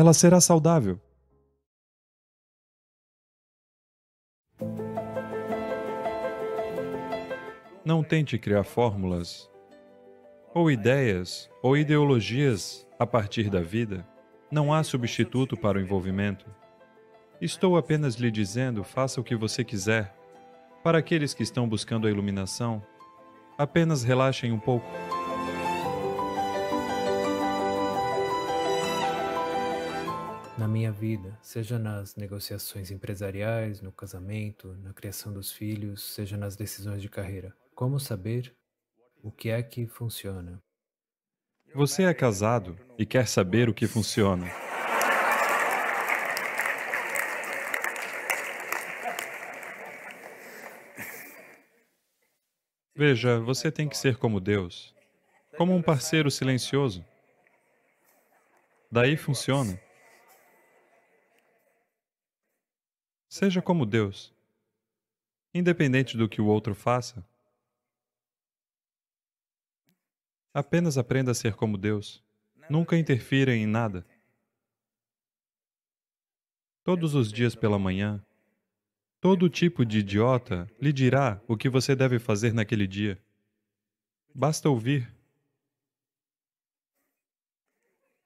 ela será saudável. Não tente criar fórmulas, ou ideias, ou ideologias a partir da vida. Não há substituto para o envolvimento. Estou apenas lhe dizendo: faça o que você quiser. Para aqueles que estão buscando a iluminação, apenas relaxem um pouco. na minha vida, seja nas negociações empresariais, no casamento, na criação dos filhos, seja nas decisões de carreira. Como saber o que é que funciona? Você é casado e quer saber o que funciona. Veja, você tem que ser como Deus, como um parceiro silencioso. Daí funciona. Seja como Deus, independente do que o outro faça. Apenas aprenda a ser como Deus. Nunca interfira em nada. Todos os dias pela manhã, todo tipo de idiota lhe dirá o que você deve fazer naquele dia. Basta ouvir.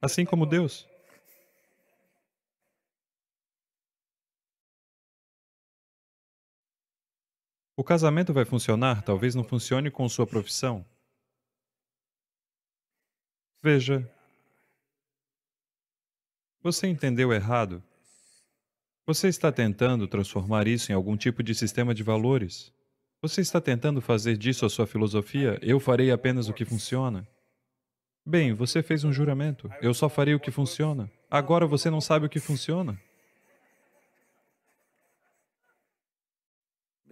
Assim como Deus. O casamento vai funcionar, talvez não funcione com sua profissão. Veja, você entendeu errado. Você está tentando transformar isso em algum tipo de sistema de valores. Você está tentando fazer disso a sua filosofia? Eu farei apenas o que funciona. Bem, você fez um juramento. Eu só farei o que funciona. Agora você não sabe o que funciona.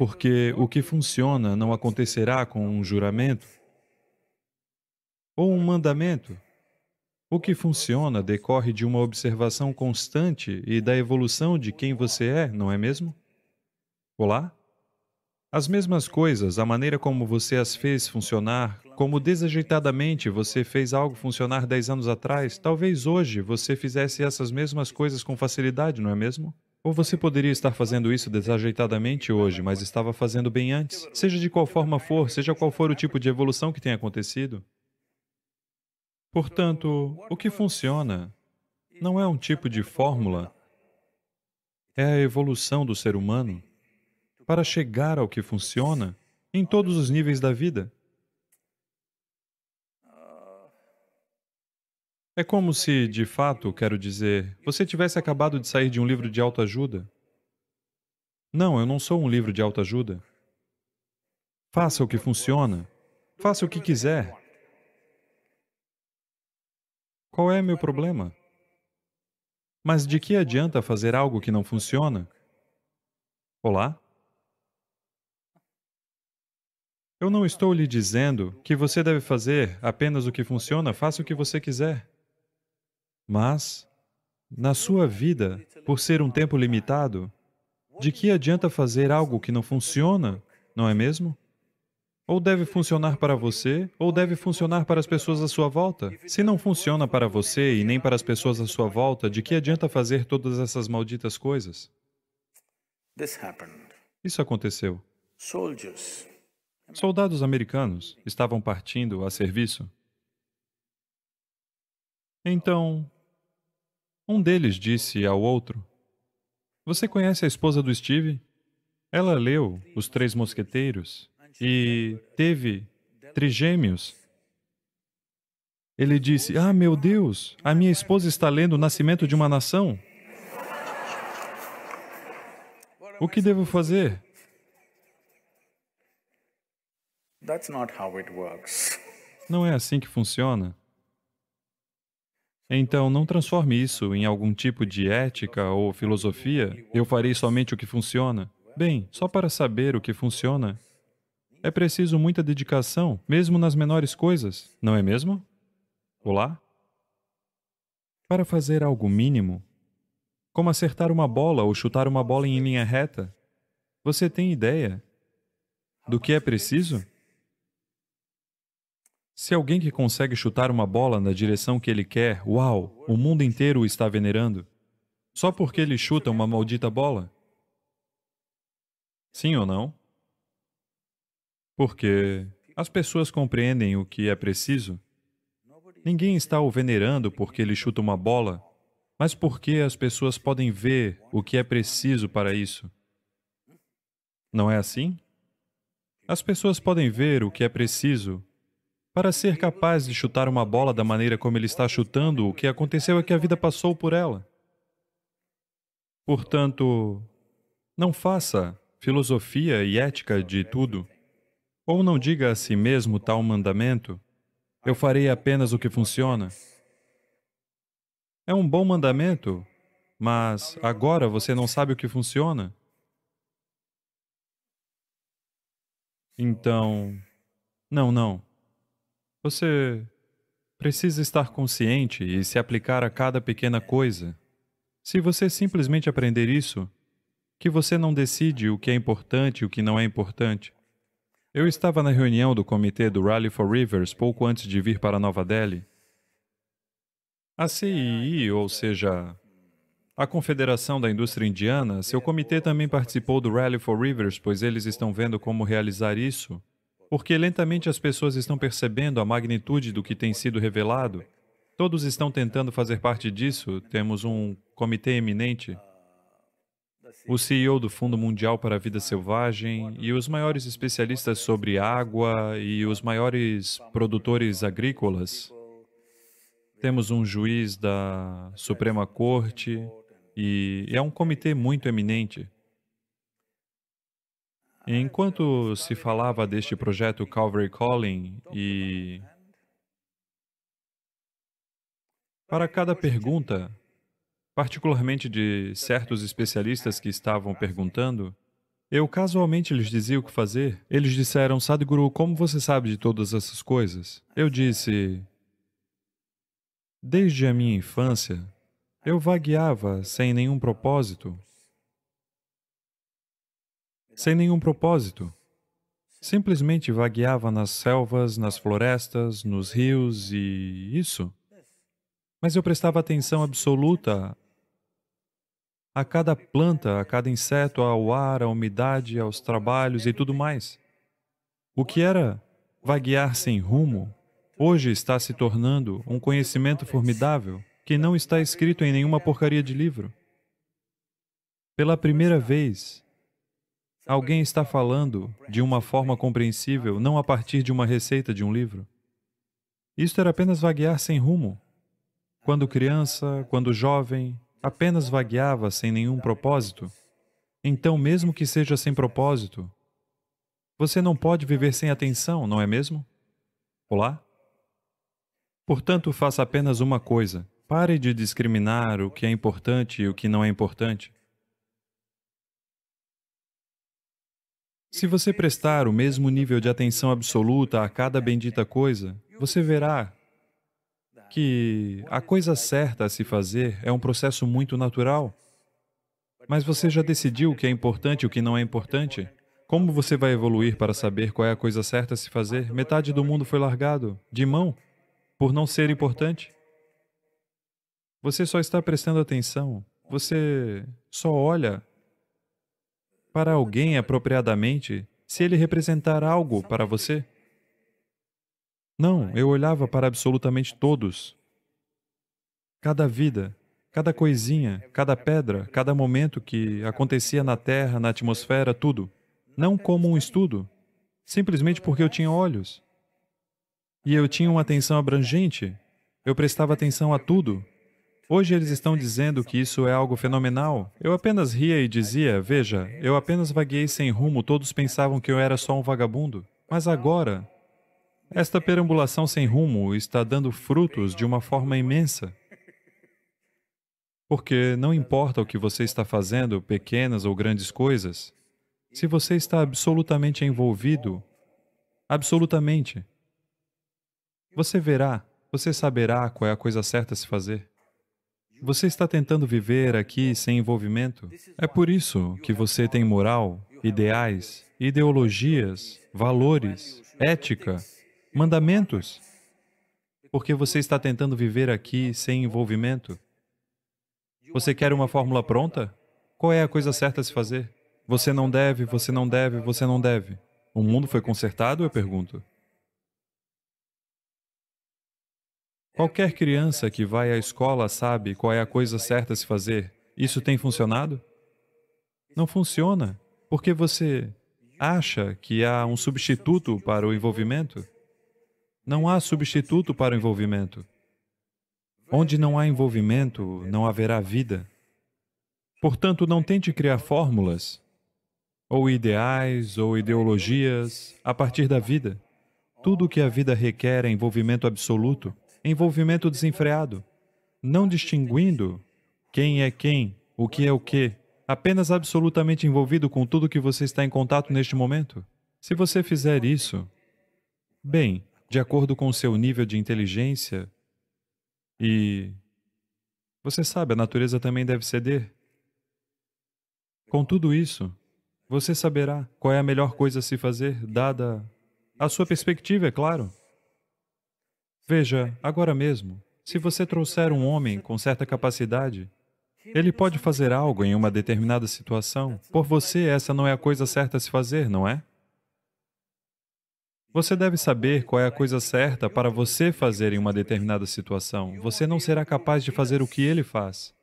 porque o que funciona não acontecerá com um juramento ou um mandamento. O que funciona decorre de uma observação constante e da evolução de quem você é, não é mesmo? Olá? As mesmas coisas, a maneira como você as fez funcionar, como desajeitadamente você fez algo funcionar dez anos atrás, talvez hoje você fizesse essas mesmas coisas com facilidade, não é mesmo? Ou você poderia estar fazendo isso desajeitadamente hoje, mas estava fazendo bem antes, seja de qual forma for, seja qual for o tipo de evolução que tenha acontecido. Portanto, o que funciona não é um tipo de fórmula, é a evolução do ser humano para chegar ao que funciona em todos os níveis da vida. É como se, de fato, quero dizer, você tivesse acabado de sair de um livro de autoajuda. Não, eu não sou um livro de autoajuda. Faça o que funciona. Faça o que quiser. Qual é meu problema? Mas de que adianta fazer algo que não funciona? Olá? Eu não estou lhe dizendo que você deve fazer apenas o que funciona, faça o que você quiser. Mas, na sua vida, por ser um tempo limitado, de que adianta fazer algo que não funciona, não é mesmo? Ou deve funcionar para você, ou deve funcionar para as pessoas à sua volta. Se não funciona para você e nem para as pessoas à sua volta, de que adianta fazer todas essas malditas coisas? Isso aconteceu. Soldados americanos estavam partindo a serviço. Então, um deles disse ao outro: Você conhece a esposa do Steve? Ela leu Os Três Mosqueteiros e teve trigêmeos. Ele disse: Ah, meu Deus, a minha esposa está lendo O Nascimento de uma Nação. O que devo fazer? Não é assim que funciona. Então, não transforme isso em algum tipo de ética ou filosofia, eu farei somente o que funciona. Bem, só para saber o que funciona, é preciso muita dedicação, mesmo nas menores coisas, não é mesmo? Olá? Para fazer algo mínimo, como acertar uma bola ou chutar uma bola em linha reta, você tem ideia do que é preciso? Se alguém que consegue chutar uma bola na direção que ele quer, uau, o mundo inteiro o está venerando, só porque ele chuta uma maldita bola? Sim ou não? Porque as pessoas compreendem o que é preciso. Ninguém está o venerando porque ele chuta uma bola, mas porque as pessoas podem ver o que é preciso para isso. Não é assim? As pessoas podem ver o que é preciso para ser capaz de chutar uma bola da maneira como ele está chutando, o que aconteceu é que a vida passou por ela. Portanto, não faça filosofia e ética de tudo, ou não diga a si mesmo tal mandamento: eu farei apenas o que funciona. É um bom mandamento, mas agora você não sabe o que funciona. Então, não, não. Você precisa estar consciente e se aplicar a cada pequena coisa. Se você simplesmente aprender isso, que você não decide o que é importante e o que não é importante. Eu estava na reunião do comitê do Rally for Rivers pouco antes de vir para Nova Delhi. A CII, ou seja, a Confederação da Indústria Indiana, seu comitê também participou do Rally for Rivers, pois eles estão vendo como realizar isso porque lentamente as pessoas estão percebendo a magnitude do que tem sido revelado. Todos estão tentando fazer parte disso. Temos um comitê eminente, o CEO do Fundo Mundial para a Vida Selvagem e os maiores especialistas sobre água e os maiores produtores agrícolas. Temos um juiz da Suprema Corte e é um comitê muito eminente. Enquanto se falava deste projeto Calvary Calling e... Para cada pergunta, particularmente de certos especialistas que estavam perguntando, eu casualmente lhes dizia o que fazer. Eles disseram, Sadhguru, como você sabe de todas essas coisas? Eu disse, desde a minha infância, eu vagueava sem nenhum propósito, sem nenhum propósito. Simplesmente vagueava nas selvas, nas florestas, nos rios e isso. Mas eu prestava atenção absoluta a cada planta, a cada inseto, ao ar, à umidade, aos trabalhos e tudo mais. O que era vaguear sem rumo, hoje está se tornando um conhecimento formidável que não está escrito em nenhuma porcaria de livro. Pela primeira vez, Alguém está falando de uma forma compreensível, não a partir de uma receita de um livro. Isto era apenas vaguear sem rumo. Quando criança, quando jovem, apenas vagueava sem nenhum propósito. Então, mesmo que seja sem propósito, você não pode viver sem atenção, não é mesmo? Olá? Portanto, faça apenas uma coisa. Pare de discriminar o que é importante e o que não é importante. Se você prestar o mesmo nível de atenção absoluta a cada bendita coisa, você verá que a coisa certa a se fazer é um processo muito natural. Mas você já decidiu o que é importante e o que não é importante? Como você vai evoluir para saber qual é a coisa certa a se fazer? Metade do mundo foi largado, de mão, por não ser importante. Você só está prestando atenção, você só olha para alguém apropriadamente se ele representar algo para você? Não, eu olhava para absolutamente todos. Cada vida, cada coisinha, cada pedra, cada momento que acontecia na Terra, na atmosfera, tudo. Não como um estudo, simplesmente porque eu tinha olhos. E eu tinha uma atenção abrangente. Eu prestava atenção a tudo, Hoje eles estão dizendo que isso é algo fenomenal. Eu apenas ria e dizia: Veja, eu apenas vagueei sem rumo, todos pensavam que eu era só um vagabundo. Mas agora, esta perambulação sem rumo está dando frutos de uma forma imensa. Porque não importa o que você está fazendo, pequenas ou grandes coisas, se você está absolutamente envolvido, absolutamente, você verá, você saberá qual é a coisa certa a se fazer. Você está tentando viver aqui sem envolvimento? É por isso que você tem moral, ideais, ideologias, valores, ética, mandamentos. Porque você está tentando viver aqui sem envolvimento? Você quer uma fórmula pronta? Qual é a coisa certa a se fazer? Você não deve, você não deve, você não deve. O mundo foi consertado, eu pergunto. Qualquer criança que vai à escola sabe qual é a coisa certa a se fazer. Isso tem funcionado? Não funciona, porque você acha que há um substituto para o envolvimento. Não há substituto para o envolvimento. Onde não há envolvimento, não haverá vida. Portanto, não tente criar fórmulas, ou ideais, ou ideologias, a partir da vida. Tudo o que a vida requer é envolvimento absoluto envolvimento desenfreado, não distinguindo quem é quem, o que é o que, apenas absolutamente envolvido com tudo que você está em contato neste momento? Se você fizer isso, bem, de acordo com o seu nível de inteligência, e. Você sabe, a natureza também deve ceder. Com tudo isso, você saberá qual é a melhor coisa a se fazer, dada a sua perspectiva, é claro. Veja, agora mesmo, se você trouxer um homem com certa capacidade, ele pode fazer algo em uma determinada situação. Por você, essa não é a coisa certa a se fazer, não é? Você deve saber qual é a coisa certa para você fazer em uma determinada situação. Você não será capaz de fazer o que ele faz.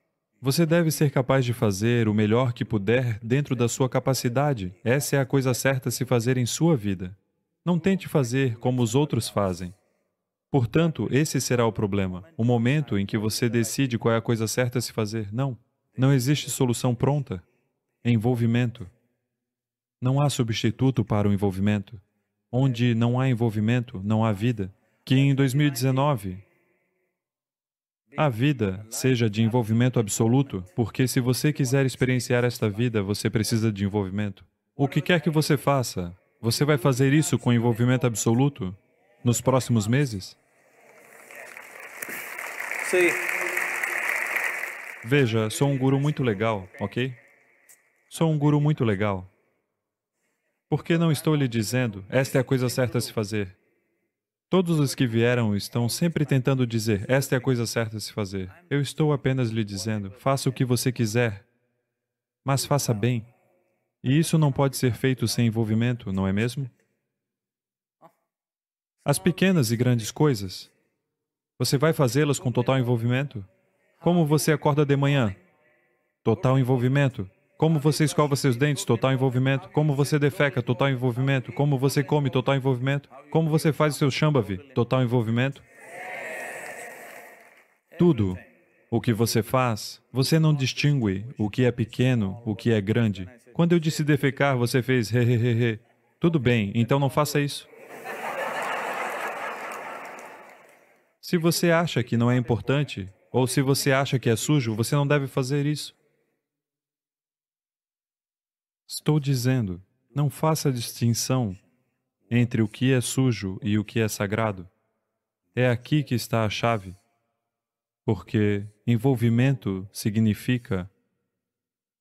Você deve ser capaz de fazer o melhor que puder dentro da sua capacidade. Essa é a coisa certa a se fazer em sua vida. Não tente fazer como os outros fazem. Portanto, esse será o problema. O momento em que você decide qual é a coisa certa a se fazer. Não. Não existe solução pronta. Envolvimento. Não há substituto para o envolvimento. Onde não há envolvimento, não há vida. Que em 2019 a vida seja de envolvimento absoluto, porque se você quiser experienciar esta vida, você precisa de envolvimento. O que quer que você faça, você vai fazer isso com envolvimento absoluto nos próximos meses? Sim. Veja, sou um guru muito legal, ok? Sou um guru muito legal. Por que não estou lhe dizendo, esta é a coisa certa a se fazer? Todos os que vieram estão sempre tentando dizer, esta é a coisa certa a se fazer. Eu estou apenas lhe dizendo, faça o que você quiser, mas faça bem. E isso não pode ser feito sem envolvimento, não é mesmo? As pequenas e grandes coisas, você vai fazê-las com total envolvimento? Como você acorda de manhã? Total envolvimento. Como você escova seus dentes? Total envolvimento. Como você defeca? Total envolvimento. Como você come? Total envolvimento. Como você faz o seu shambhavi? Total envolvimento. Tudo o que você faz, você não distingue o que é pequeno, o que é grande. Quando eu disse defecar, você fez re, re, re, re. Tudo bem, então não faça isso. Se você acha que não é importante, ou se você acha que é sujo, você não deve fazer isso. Estou dizendo, não faça distinção entre o que é sujo e o que é sagrado. É aqui que está a chave. Porque envolvimento significa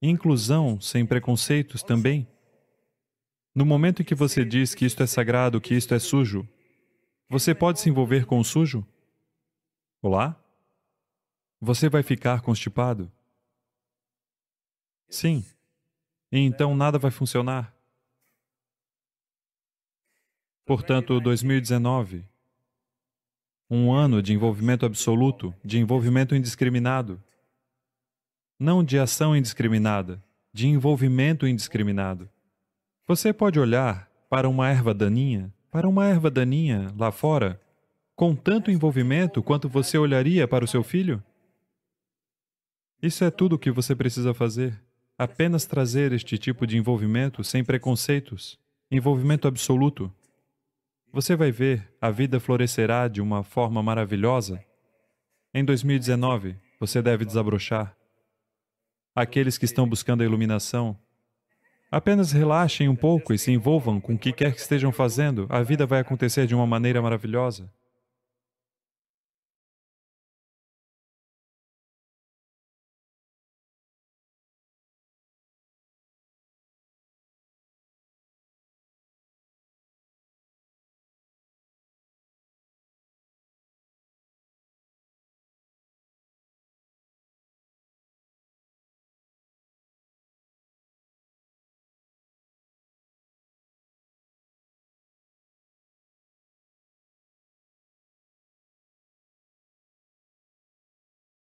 inclusão sem preconceitos também. No momento em que você diz que isto é sagrado, que isto é sujo, você pode se envolver com o sujo? Olá? Você vai ficar constipado? Sim. E então nada vai funcionar. Portanto, 2019, um ano de envolvimento absoluto, de envolvimento indiscriminado. Não de ação indiscriminada, de envolvimento indiscriminado. Você pode olhar para uma erva daninha, para uma erva daninha lá fora, com tanto envolvimento quanto você olharia para o seu filho? Isso é tudo o que você precisa fazer. Apenas trazer este tipo de envolvimento sem preconceitos, envolvimento absoluto. Você vai ver, a vida florescerá de uma forma maravilhosa. Em 2019, você deve desabrochar. Aqueles que estão buscando a iluminação, apenas relaxem um pouco e se envolvam com o que quer que estejam fazendo, a vida vai acontecer de uma maneira maravilhosa.